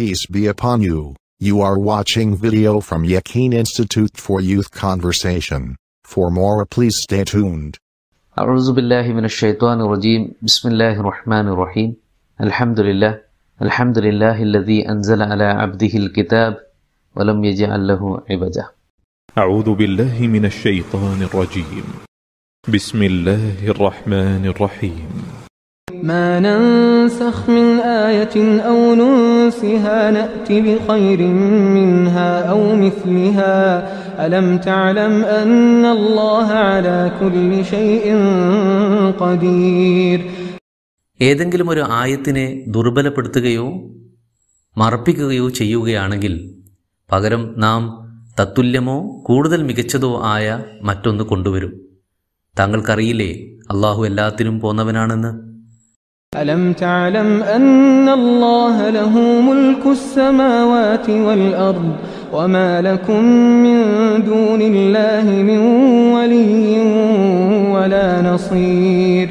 peace be upon you. You are watching video from Yaqeen Institute for Youth Conversation. For more, please stay tuned. A'udhu billahi minash shaitanir rajeem. Bismillahir rahmanir rahim. Alhamdulillah. Alhamdulillah anzala ala 'abdihi al-kitab wa lam yaj'al lahu 'ibada. A'udhu billahi minash shaitanir rajeem. Bismillahir rahmanir rahim. ما ننسخ من آية أو ننسها نأت بخير منها أو مثلها ألم تعلم أن الله على كل شيء قدير ഏതെങ്കിലും ഒരു ആയത്തിനെ ദുർബലപ്പെടുത്തുകയോ മറപ്പിക്കുകയോ ചെയ്യുകയാണെങ്കിൽ പകരം നാം തത്തുല്യമോ കൂടുതൽ മികച്ചതോ ആയ മറ്റൊന്ന് കൊണ്ടുവരും താങ്കൾക്കറിയില്ലേ അള്ളാഹു എല്ലാത്തിനും പോന്നവനാണെന്ന് ألم تعلم أن الله له ملك السماوات والأرض وما لكم من دون الله من ولي ولا نصير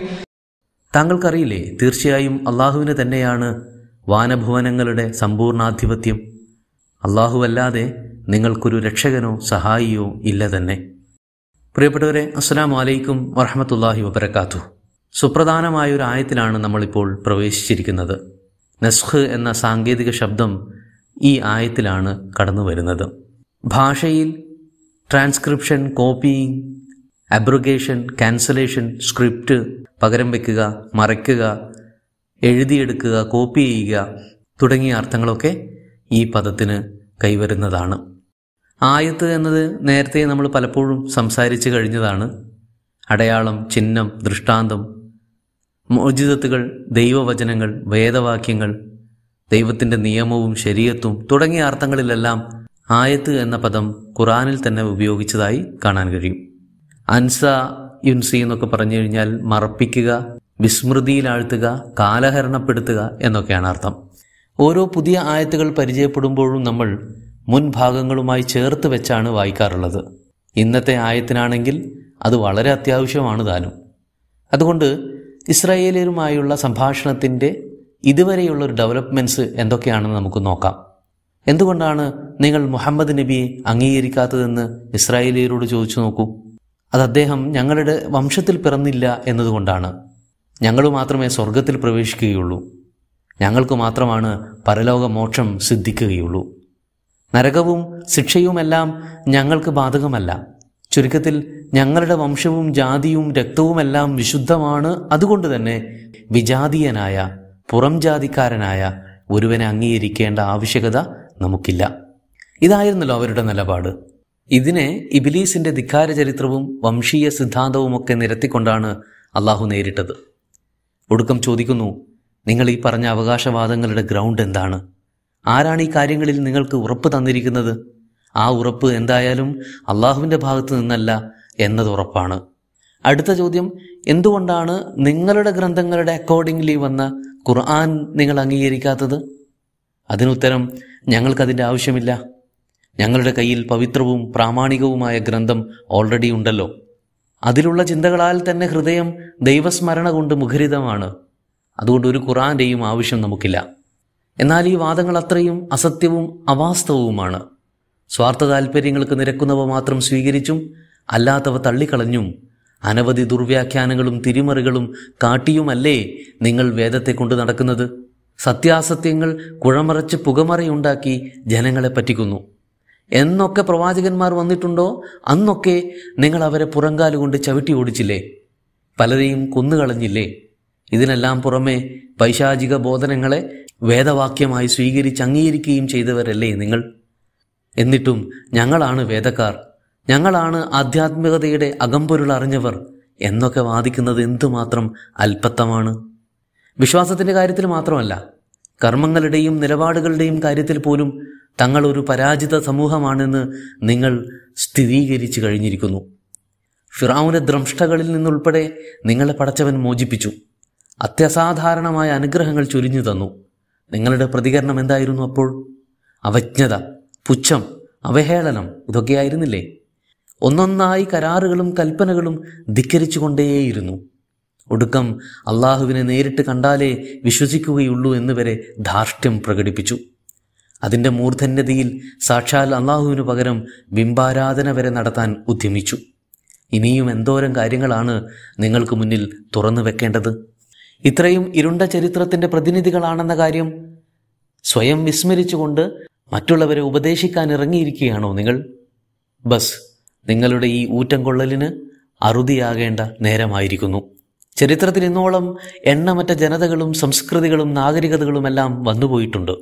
താങ്കൾക്കറിയില്ലേ തീർച്ചയായും അള്ളാഹുവിന് തന്നെയാണ് വാനഭുവനങ്ങളുടെ സമ്പൂർണാധിപത്യം അല്ലാതെ നിങ്ങൾക്കൊരു രക്ഷകനോ സഹായിയോ ഇല്ല തന്നെ പ്രിയപ്പെട്ടവരെ അസ്സാം വലൈക്കും വറഹമത്തല്ലാഹി വബർക്കാത്തു സുപ്രധാനമായ ഒരു ആയത്തിലാണ് നമ്മളിപ്പോൾ പ്രവേശിച്ചിരിക്കുന്നത് നസ്ഖ് എന്ന സാങ്കേതിക ശബ്ദം ഈ ആയത്തിലാണ് കടന്നു വരുന്നത് ഭാഷയിൽ transcription copying abrogation cancellation script പകരം വയ്ക്കുക മറയ്ക്കുക എഴുതിയെടുക്കുക കോപ്പി ചെയ്യുക തുടങ്ങിയ അർത്ഥങ്ങളൊക്കെ ഈ പദത്തിന് കൈവരുന്നതാണ് ആയത്ത് എന്നത് നേരത്തെ നമ്മൾ പലപ്പോഴും സംസാരിച്ചു കഴിഞ്ഞതാണ് അടയാളം ചിഹ്നം ദൃഷ്ടാന്തം മോചിതത്തുകൾ ദൈവവചനങ്ങൾ വേദവാക്യങ്ങൾ ദൈവത്തിൻ്റെ നിയമവും ശരീരത്തും തുടങ്ങിയ അർത്ഥങ്ങളിലെല്ലാം ആയത്ത് എന്ന പദം ഖുറാനിൽ തന്നെ ഉപയോഗിച്ചതായി കാണാൻ കഴിയും അൻസ യുൻസി എന്നൊക്കെ പറഞ്ഞു കഴിഞ്ഞാൽ മറപ്പിക്കുക വിസ്മൃതിയിലാഴ്ത്തുക കാലഹരണപ്പെടുത്തുക എന്നൊക്കെയാണ് അർത്ഥം ഓരോ പുതിയ ആയത്തുകൾ പരിചയപ്പെടുമ്പോഴും നമ്മൾ മുൻ ഭാഗങ്ങളുമായി ചേർത്ത് വെച്ചാണ് വായിക്കാറുള്ളത് ഇന്നത്തെ ആയത്തിനാണെങ്കിൽ അത് വളരെ അത്യാവശ്യമാണ് താനും അതുകൊണ്ട് ഇസ്രായേലരുമായുള്ള സംഭാഷണത്തിൻ്റെ ഇതുവരെയുള്ള ഒരു ഡെവലപ്മെൻറ്റ്സ് എന്തൊക്കെയാണെന്ന് നമുക്ക് നോക്കാം എന്തുകൊണ്ടാണ് നിങ്ങൾ മുഹമ്മദ് നബിയെ അംഗീകരിക്കാത്തതെന്ന് ഇസ്രായേലിയരോട് ചോദിച്ചു നോക്കൂ അത് അദ്ദേഹം ഞങ്ങളുടെ വംശത്തിൽ പിറന്നില്ല എന്നതുകൊണ്ടാണ് ഞങ്ങൾ മാത്രമേ സ്വർഗത്തിൽ പ്രവേശിക്കുകയുള്ളൂ ഞങ്ങൾക്ക് മാത്രമാണ് പരലോക മോക്ഷം സിദ്ധിക്കുകയുള്ളൂ നരകവും ശിക്ഷയുമെല്ലാം ഞങ്ങൾക്ക് ബാധകമല്ല ചുരുക്കത്തിൽ ഞങ്ങളുടെ വംശവും ജാതിയും രക്തവുമെല്ലാം വിശുദ്ധമാണ് അതുകൊണ്ട് തന്നെ വിജാതീയനായ പുറം ജാതിക്കാരനായ ഒരുവനെ അംഗീകരിക്കേണ്ട ആവശ്യകത നമുക്കില്ല ഇതായിരുന്നല്ലോ അവരുടെ നിലപാട് ഇതിനെ ഇബിലീസിന്റെ ധിക്കാര ചരിത്രവും വംശീയ സിദ്ധാന്തവും ഒക്കെ നിരത്തിക്കൊണ്ടാണ് അള്ളാഹു നേരിട്ടത് ഒടുക്കം ചോദിക്കുന്നു നിങ്ങൾ ഈ പറഞ്ഞ അവകാശവാദങ്ങളുടെ ഗ്രൗണ്ട് എന്താണ് ആരാണ് ഈ കാര്യങ്ങളിൽ നിങ്ങൾക്ക് ഉറപ്പ് തന്നിരിക്കുന്നത് ആ ഉറപ്പ് എന്തായാലും അള്ളാഹുവിൻ്റെ ഭാഗത്ത് നിന്നല്ല എന്നത് ഉറപ്പാണ് അടുത്ത ചോദ്യം എന്തുകൊണ്ടാണ് നിങ്ങളുടെ ഗ്രന്ഥങ്ങളുടെ അക്കോർഡിംഗ്ലി വന്ന ഖുർആൻ നിങ്ങൾ അംഗീകരിക്കാത്തത് അതിനുത്തരം ഞങ്ങൾക്കതിൻ്റെ ആവശ്യമില്ല ഞങ്ങളുടെ കയ്യിൽ പവിത്രവും പ്രാമാണികവുമായ ഗ്രന്ഥം ഓൾറെഡി ഉണ്ടല്ലോ അതിലുള്ള ചിന്തകളാൽ തന്നെ ഹൃദയം ദൈവസ്മരണ കൊണ്ട് മുഖരിതമാണ് അതുകൊണ്ട് ഒരു ഖുറാന്റെയും ആവശ്യം നമുക്കില്ല എന്നാൽ ഈ വാദങ്ങൾ അത്രയും അസത്യവും അവാസ്തവവുമാണ് സ്വാർത്ഥ താൽപ്പര്യങ്ങൾക്ക് നിരക്കുന്നവ മാത്രം സ്വീകരിച്ചും അല്ലാത്തവ തള്ളിക്കളഞ്ഞും അനവധി ദുർവ്യാഖ്യാനങ്ങളും തിരിമറികളും കാട്ടിയുമല്ലേ നിങ്ങൾ വേദത്തെ കൊണ്ട് നടക്കുന്നത് സത്യാസത്യങ്ങൾ കുഴമറച്ച് പുകമറയുണ്ടാക്കി ജനങ്ങളെ പറ്റിക്കുന്നു എന്നൊക്കെ പ്രവാചകന്മാർ വന്നിട്ടുണ്ടോ അന്നൊക്കെ നിങ്ങൾ അവരെ പുറങ്കാലുകൊണ്ട് ചവിട്ടി ഓടിച്ചില്ലേ പലരെയും കൊന്നുകളഞ്ഞില്ലേ ഇതിനെല്ലാം പുറമെ പൈശാചിക ബോധനങ്ങളെ വേദവാക്യമായി സ്വീകരിച്ച് അംഗീകരിക്കുകയും ചെയ്തവരല്ലേ നിങ്ങൾ എന്നിട്ടും ഞങ്ങളാണ് വേദക്കാർ ഞങ്ങളാണ് ആധ്യാത്മികതയുടെ അകമ്പൊരുൾ അറിഞ്ഞവർ എന്നൊക്കെ വാദിക്കുന്നത് എന്തുമാത്രം അല്പത്തമാണ് വിശ്വാസത്തിൻ്റെ കാര്യത്തിൽ മാത്രമല്ല കർമ്മങ്ങളുടെയും നിലപാടുകളുടെയും കാര്യത്തിൽ പോലും തങ്ങൾ ഒരു പരാജിത സമൂഹമാണെന്ന് നിങ്ങൾ സ്ഥിരീകരിച്ചു കഴിഞ്ഞിരിക്കുന്നു ഫിറാവുനെ ദ്രംഷ്ടകളിൽ നിന്നുൾപ്പെടെ നിങ്ങളെ പടച്ചവൻ മോചിപ്പിച്ചു അത്യസാധാരണമായ അനുഗ്രഹങ്ങൾ ചൊരിഞ്ഞു തന്നു നിങ്ങളുടെ പ്രതികരണം എന്തായിരുന്നു അപ്പോൾ അവജ്ഞത പുച്ഛം അവഹേളനം ഇതൊക്കെയായിരുന്നില്ലേ ഒന്നൊന്നായി കരാറുകളും കൽപ്പനകളും ധിക്കരിച്ചുകൊണ്ടേയിരുന്നു ഒടുക്കം അള്ളാഹുവിനെ നേരിട്ട് കണ്ടാലേ വിശ്വസിക്കുകയുള്ളൂ എന്ന് വരെ ധാർഷ്ട്യം പ്രകടിപ്പിച്ചു അതിൻ്റെ മൂർധന്യതയിൽ സാക്ഷാൽ അള്ളാഹുവിനു പകരം ബിംബാരാധന വരെ നടത്താൻ ഉദ്യമിച്ചു ഇനിയും എന്തോരം കാര്യങ്ങളാണ് നിങ്ങൾക്ക് മുന്നിൽ തുറന്നു വെക്കേണ്ടത് ഇത്രയും ഇരുണ്ട ചരിത്രത്തിൻ്റെ പ്രതിനിധികളാണെന്ന കാര്യം സ്വയം വിസ്മരിച്ചുകൊണ്ട് മറ്റുള്ളവരെ ഉപദേശിക്കാൻ ഇറങ്ങിയിരിക്കുകയാണോ നിങ്ങൾ ബസ് നിങ്ങളുടെ ഈ ഊറ്റം കൊള്ളലിന് അറുതിയാകേണ്ട നേരമായിരിക്കുന്നു ചരിത്രത്തിൽ ഇന്നോളം എണ്ണമറ്റ ജനതകളും സംസ്കൃതികളും നാഗരികതകളുമെല്ലാം വന്നുപോയിട്ടുണ്ട്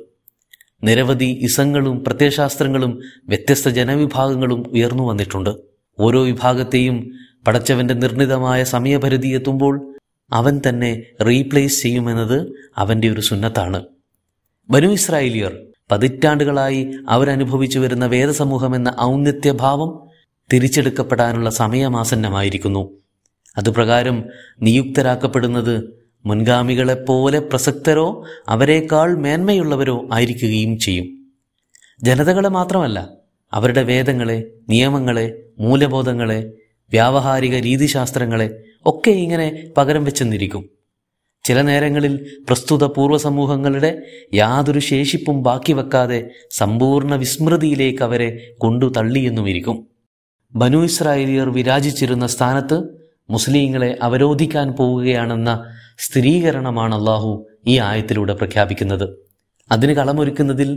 നിരവധി ഇസങ്ങളും പ്രത്യയശാസ്ത്രങ്ങളും വ്യത്യസ്ത ജനവിഭാഗങ്ങളും ഉയർന്നു വന്നിട്ടുണ്ട് ഓരോ വിഭാഗത്തെയും പടച്ചവന്റെ നിർണിതമായ സമയപരിധി എത്തുമ്പോൾ അവൻ തന്നെ റീപ്ലേസ് ചെയ്യുമെന്നത് അവൻ്റെ ഒരു സുന്നത്താണ് ബനു ഇസ്രായേലിയർ പതിറ്റാണ്ടുകളായി അവരനുഭവിച്ചു വരുന്ന എന്ന ഔന്നത്യഭാവം തിരിച്ചെടുക്കപ്പെടാനുള്ള സമയമാസന്നമായിരിക്കുന്നു അതുപ്രകാരം നിയുക്തരാക്കപ്പെടുന്നത് മുൻഗാമികളെപ്പോലെ പ്രസക്തരോ അവരെക്കാൾ മേന്മയുള്ളവരോ ആയിരിക്കുകയും ചെയ്യും ജനതകളെ മാത്രമല്ല അവരുടെ വേദങ്ങളെ നിയമങ്ങളെ മൂലബോധങ്ങളെ വ്യാവഹാരിക രീതിശാസ്ത്രങ്ങളെ ഒക്കെ ഇങ്ങനെ പകരം വെച്ചെന്നിരിക്കും ചില നേരങ്ങളിൽ പ്രസ്തുത പൂർവ്വസമൂഹങ്ങളുടെ യാതൊരു ശേഷിപ്പും ബാക്കി വെക്കാതെ സമ്പൂർണ്ണ വിസ്മൃതിയിലേക്ക് അവരെ കൊണ്ടു തള്ളിയെന്നുമിരിക്കും ബനു ഇസ്രായേലിയർ വിരാജിച്ചിരുന്ന സ്ഥാനത്ത് മുസ്ലിങ്ങളെ അവരോധിക്കാൻ പോവുകയാണെന്ന സ്ഥിരീകരണമാണ് അള്ളാഹു ഈ ആയത്തിലൂടെ പ്രഖ്യാപിക്കുന്നത് അതിന് കളമൊരുക്കുന്നതിൽ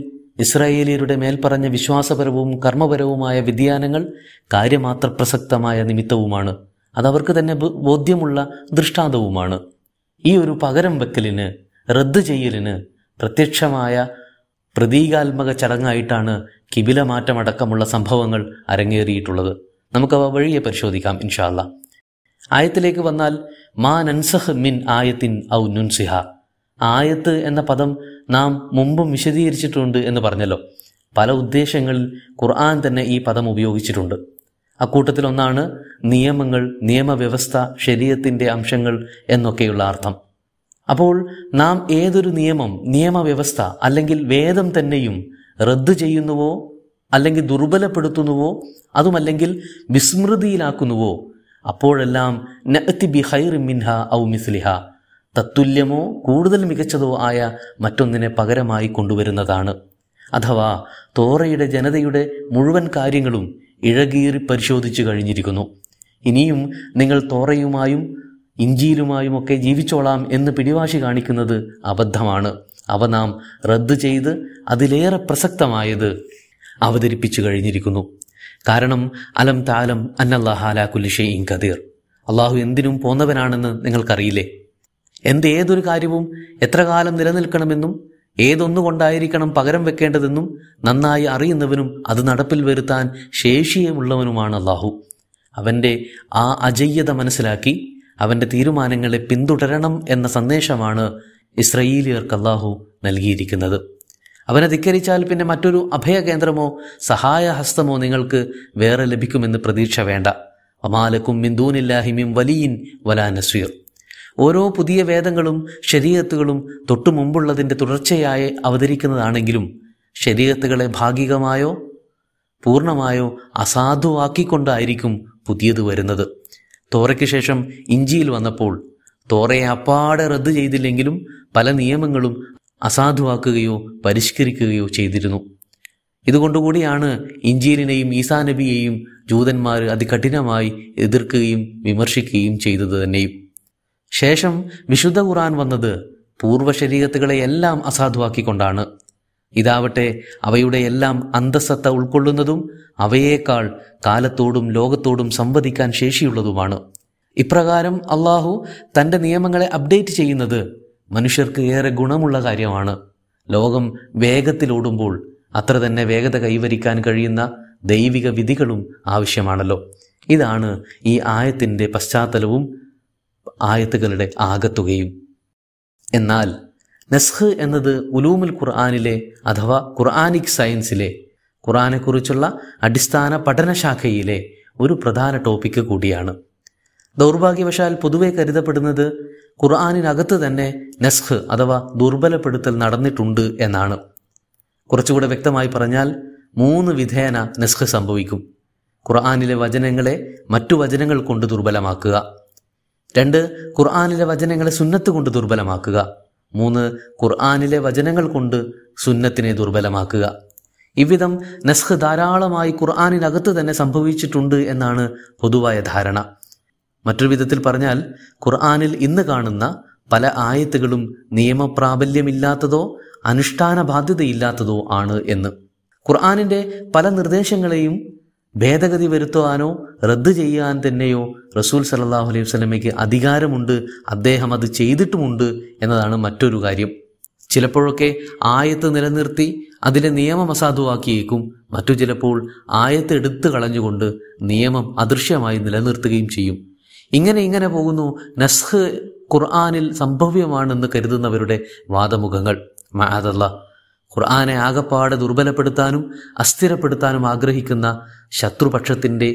ഇസ്രായേലിയരുടെ മേൽപ്പറഞ്ഞ വിശ്വാസപരവും കർമ്മപരവുമായ വ്യതിയാനങ്ങൾ കാര്യമാത്ര പ്രസക്തമായ നിമിത്തവുമാണ് അതവർക്ക് തന്നെ ബോധ്യമുള്ള ദൃഷ്ടാന്തവുമാണ് ഈ ഒരു പകരം വെക്കലിന് റദ്ദ് ചെയ്യലിന് പ്രത്യക്ഷമായ പ്രതീകാത്മക ചടങ്ങായിട്ടാണ് കിബില മാറ്റമടക്കമുള്ള സംഭവങ്ങൾ അരങ്ങേറിയിട്ടുള്ളത് നമുക്കവ വഴിയെ പരിശോധിക്കാം ഇൻഷാല്ല ആയത്തിലേക്ക് വന്നാൽ മാ നൻസഹ് മിൻ ആയത്തിൻ ഔ നുൻസിഹ ആയത്ത് എന്ന പദം നാം മുമ്പും വിശദീകരിച്ചിട്ടുണ്ട് എന്ന് പറഞ്ഞല്ലോ പല ഉദ്ദേശങ്ങളിൽ ഖുർആൻ തന്നെ ഈ പദം ഉപയോഗിച്ചിട്ടുണ്ട് അക്കൂട്ടത്തിലൊന്നാണ് നിയമങ്ങൾ നിയമവ്യവസ്ഥ ശരീരത്തിൻ്റെ അംശങ്ങൾ എന്നൊക്കെയുള്ള അർത്ഥം അപ്പോൾ നാം ഏതൊരു നിയമം നിയമവ്യവസ്ഥ അല്ലെങ്കിൽ വേദം തന്നെയും റദ്ദ് ചെയ്യുന്നുവോ അല്ലെങ്കിൽ ദുർബലപ്പെടുത്തുന്നുവോ അതുമല്ലെങ്കിൽ വിസ്മൃതിയിലാക്കുന്നുവോ അപ്പോഴെല്ലാം മിൻഹ ഔ മിസ്ലിഹ തത്തുല്യമോ കൂടുതൽ മികച്ചതോ ആയ മറ്റൊന്നിനെ പകരമായി കൊണ്ടുവരുന്നതാണ് അഥവാ തോറയുടെ ജനതയുടെ മുഴുവൻ കാര്യങ്ങളും ഇഴകീറി പരിശോധിച്ചു കഴിഞ്ഞിരിക്കുന്നു ഇനിയും നിങ്ങൾ തോറയുമായും ഇഞ്ചിയിലുമായുമൊക്കെ ജീവിച്ചോളാം എന്ന് പിടിവാശി കാണിക്കുന്നത് അബദ്ധമാണ് അവ നാം റദ്ദ് ചെയ്ത് അതിലേറെ പ്രസക്തമായത് അവതരിപ്പിച്ചു കഴിഞ്ഞിരിക്കുന്നു കാരണം അലം താലം ഇൻ കദീർ അള്ളാഹു എന്തിനും പോന്നവനാണെന്ന് നിങ്ങൾക്കറിയില്ലേ എന്ത് ഏതൊരു കാര്യവും എത്ര കാലം നിലനിൽക്കണമെന്നും ഏതൊന്നുകൊണ്ടായിരിക്കണം പകരം വെക്കേണ്ടതെന്നും നന്നായി അറിയുന്നവനും അത് നടപ്പിൽ വരുത്താൻ ശേഷിയുമുള്ളവനുമാണ് അള്ളാഹു അവൻ്റെ ആ അജയ്യത മനസ്സിലാക്കി അവൻ്റെ തീരുമാനങ്ങളെ പിന്തുടരണം എന്ന സന്ദേശമാണ് ഇസ്രയേലിയർക്ക് അള്ളാഹു നൽകിയിരിക്കുന്നത് അവനെ ധിക്കരിച്ചാൽ പിന്നെ മറ്റൊരു അഭയകേന്ദ്രമോ സഹായഹസ്തമോ നിങ്ങൾക്ക് വേറെ ലഭിക്കുമെന്ന് പ്രതീക്ഷ വേണ്ട ഒമാലക്കും മിന്ദൂനില്ലാഹിമിം വലീൻ വലാ നസ്വീർ ഓരോ പുതിയ വേദങ്ങളും ശരീരത്തുകളും തൊട്ടു മുമ്പുള്ളതിൻ്റെ തുടർച്ചയായി അവതരിക്കുന്നതാണെങ്കിലും ശരീരത്തുകളെ ഭാഗികമായോ പൂർണ്ണമായോ അസാധുവാക്കിക്കൊണ്ടായിരിക്കും പുതിയത് വരുന്നത് തോറയ്ക്ക് ശേഷം ഇഞ്ചിയിൽ വന്നപ്പോൾ തോറയെ അപ്പാടെ റദ്ദ് ചെയ്തില്ലെങ്കിലും പല നിയമങ്ങളും അസാധുവാക്കുകയോ പരിഷ്കരിക്കുകയോ ചെയ്തിരുന്നു ഇതുകൊണ്ടുകൂടിയാണ് ഇഞ്ചീലിനെയും ഈസാ നബിയെയും ജൂതന്മാർ അതികഠിനമായി എതിർക്കുകയും വിമർശിക്കുകയും ചെയ്തത് തന്നെയും ശേഷം വിശുദ്ധ ഖുറാൻ വന്നത് പൂർവ്വശരീരത്തുകളെയെല്ലാം അസാധുവാക്കിക്കൊണ്ടാണ് ഇതാവട്ടെ അവയുടെ എല്ലാം അന്തസ്സത്ത ഉൾക്കൊള്ളുന്നതും അവയേക്കാൾ കാലത്തോടും ലോകത്തോടും സംവദിക്കാൻ ശേഷിയുള്ളതുമാണ് ഇപ്രകാരം അള്ളാഹു തൻ്റെ നിയമങ്ങളെ അപ്ഡേറ്റ് ചെയ്യുന്നത് മനുഷ്യർക്ക് ഏറെ ഗുണമുള്ള കാര്യമാണ് ലോകം വേഗത്തിലോടുമ്പോൾ അത്ര തന്നെ വേഗത കൈവരിക്കാൻ കഴിയുന്ന ദൈവിക വിധികളും ആവശ്യമാണല്ലോ ഇതാണ് ഈ ആയത്തിൻ്റെ പശ്ചാത്തലവും ആയത്തുകളുടെ ആകത്തുകയും എന്നാൽ നസ്ഖ് എന്നത് ഉലൂമുൽ ഖുർആാനിലെ അഥവാ ഖുർആാനിക് സയൻസിലെ ഖുർആാനെക്കുറിച്ചുള്ള അടിസ്ഥാന പഠനശാഖയിലെ ഒരു പ്രധാന ടോപ്പിക്ക് കൂടിയാണ് ദൗർഭാഗ്യവശാൽ പൊതുവെ കരുതപ്പെടുന്നത് ഖുർആാനിനകത്ത് തന്നെ നസ്ഖ് അഥവാ ദുർബലപ്പെടുത്തൽ നടന്നിട്ടുണ്ട് എന്നാണ് കുറച്ചുകൂടെ വ്യക്തമായി പറഞ്ഞാൽ മൂന്ന് വിധേയന നസ്ഖ് സംഭവിക്കും ഖുർആാനിലെ വചനങ്ങളെ മറ്റു വചനങ്ങൾ കൊണ്ട് ദുർബലമാക്കുക രണ്ട് ഖുർആാനിലെ വചനങ്ങളെ സുന്നത്ത് കൊണ്ട് ദുർബലമാക്കുക മൂന്ന് ഖുർആാനിലെ വചനങ്ങൾ കൊണ്ട് സുന്നത്തിനെ ദുർബലമാക്കുക ഇவ்விதം നസ്ഖ് ധാരാളമായി ഖുർആാനിനകത്ത് തന്നെ സംഭവിച്ചിട്ടുണ്ട് എന്നാണ് പൊതുവായ ധാരണ മറ്റൊരു വിധത്തിൽ പറഞ്ഞാൽ ഖുർആാനിൽ ഇന്ന് കാണുന്ന പല ആയത്തുകളും നിയമപ്രാബല്യമില്ലാത്തതോ അനുഷ്ഠാന ബാധ്യതയില്ലാത്തതോ ആണ് എന്ന് ഖുർആാനിന്റെ പല നിർദ്ദേശങ്ങളെയും ഭേദഗതി വരുത്തുവാനോ റദ്ദ് ചെയ്യാൻ തന്നെയോ റസൂൽ സല്ലാഹു അലൈഹി വസ്ലമയ്ക്ക് അധികാരമുണ്ട് അദ്ദേഹം അത് ചെയ്തിട്ടുമുണ്ട് എന്നതാണ് മറ്റൊരു കാര്യം ചിലപ്പോഴൊക്കെ ആയത്ത് നിലനിർത്തി അതിനെ നിയമം അസാധുവാക്കിയേക്കും മറ്റു ചിലപ്പോൾ ആയത്ത് എടുത്തു കളഞ്ഞുകൊണ്ട് നിയമം അദൃശ്യമായി നിലനിർത്തുകയും ചെയ്യും ഇങ്ങനെ ഇങ്ങനെ പോകുന്നു നസ്ഹ് ഖുർആാനിൽ സംഭവ്യമാണെന്ന് കരുതുന്നവരുടെ വാദമുഖങ്ങൾ മഹാദല്ല ഖുർആാനെ ആകപ്പാടെ ദുർബലപ്പെടുത്താനും അസ്ഥിരപ്പെടുത്താനും ആഗ്രഹിക്കുന്ന ശത്രുപക്ഷത്തിൻ്റെ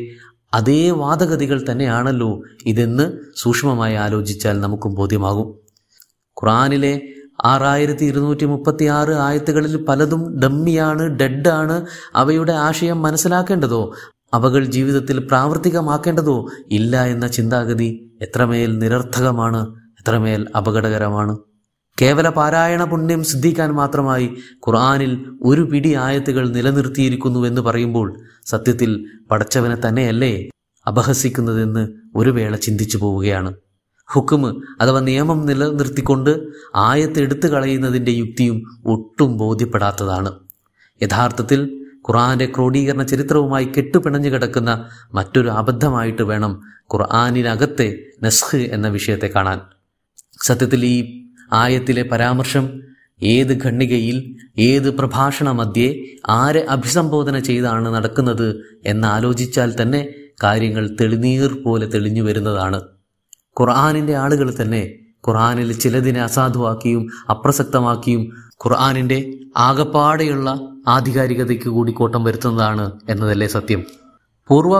അതേ വാദഗതികൾ തന്നെയാണല്ലോ ഇതെന്ന് സൂക്ഷ്മമായി ആലോചിച്ചാൽ നമുക്കും ബോധ്യമാകും ഖുറാനിലെ ആറായിരത്തി ഇരുന്നൂറ്റി മുപ്പത്തി ആറ് ആയത്തുകളിൽ പലതും ഡമ്മിയാണ് ഡെഡാണ് അവയുടെ ആശയം മനസ്സിലാക്കേണ്ടതോ അവകൾ ജീവിതത്തിൽ പ്രാവർത്തികമാക്കേണ്ടതോ ഇല്ല എന്ന ചിന്താഗതി എത്രമേൽ നിരർത്ഥകമാണ് എത്രമേൽ അപകടകരമാണ് കേവല പാരായണ പുണ്യം സിദ്ധിക്കാൻ മാത്രമായി ഖുർആാനിൽ ഒരു പിടി ആയത്തുകൾ നിലനിർത്തിയിരിക്കുന്നു എന്ന് പറയുമ്പോൾ സത്യത്തിൽ പഠിച്ചവനെ തന്നെയല്ലേ അപഹസിക്കുന്നതെന്ന് ഒരു വേള ചിന്തിച്ചു പോവുകയാണ് ഹുക്കുമ് അഥവാ നിയമം നിലനിർത്തിക്കൊണ്ട് ആയത്ത് എടുത്തു കളയുന്നതിൻ്റെ യുക്തിയും ഒട്ടും ബോധ്യപ്പെടാത്തതാണ് യഥാർത്ഥത്തിൽ ഖുർആാന്റെ ക്രോഡീകരണ ചരിത്രവുമായി കെട്ടുപിണഞ്ഞു കിടക്കുന്ന മറ്റൊരു അബദ്ധമായിട്ട് വേണം ഖുർആാനിനകത്തെ നസ്ഹ് എന്ന വിഷയത്തെ കാണാൻ സത്യത്തിൽ ഈ ആയത്തിലെ പരാമർശം ഏത് ഖണ്ഡികയിൽ ഏത് പ്രഭാഷണ മധ്യേ ആരെ അഭിസംബോധന ചെയ്താണ് നടക്കുന്നത് എന്നാലോചിച്ചാൽ തന്നെ കാര്യങ്ങൾ തെളിനീർ പോലെ തെളിഞ്ഞു വരുന്നതാണ് ഖുർആാനിൻ്റെ ആളുകൾ തന്നെ ഖുർആാനിൽ ചിലതിനെ അസാധുവാക്കിയും അപ്രസക്തമാക്കിയും ഖുർആാനിൻ്റെ ആകപ്പാടെയുള്ള ആധികാരികതയ്ക്ക് കൂടി കോട്ടം വരുത്തുന്നതാണ് എന്നതല്ലേ സത്യം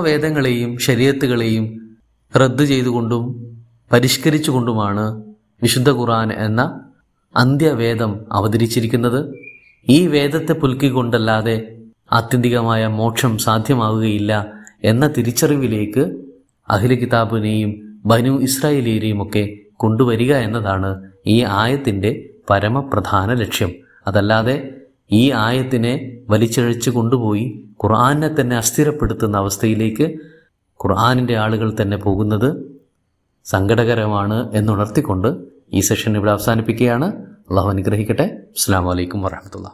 വേദങ്ങളെയും ശരീരത്തുകളെയും റദ്ദ് ചെയ്തുകൊണ്ടും പരിഷ്കരിച്ചുകൊണ്ടുമാണ് വിശുദ്ധ ഖുർആൻ എന്ന അന്ത്യവേദം അവതരിച്ചിരിക്കുന്നത് ഈ വേദത്തെ പുൽക്കിക്കൊണ്ടല്ലാതെ ആത്യന്തികമായ മോക്ഷം സാധ്യമാവുകയില്ല എന്ന തിരിച്ചറിവിലേക്ക് അഖില കിതാബിനെയും ബനു ഇസ്രായേലിയെയും ഒക്കെ കൊണ്ടുവരിക എന്നതാണ് ഈ ആയത്തിൻ്റെ പരമപ്രധാന ലക്ഷ്യം അതല്ലാതെ ഈ ആയത്തിനെ വലിച്ചഴിച്ചു കൊണ്ടുപോയി ഖുർആാനെ തന്നെ അസ്ഥിരപ്പെടുത്തുന്ന അവസ്ഥയിലേക്ക് ഖുർആാനിൻ്റെ ആളുകൾ തന്നെ പോകുന്നത് സങ്കടകരമാണ് എന്നുണർത്തിക്കൊണ്ട് ഈ സെഷൻ ഇവിടെ അവസാനിപ്പിക്കുകയാണ് അള്ളാഹു അനുഗ്രഹിക്കട്ടെ അസ്സാം വലൈക്കും വരഹമത്തുള്ള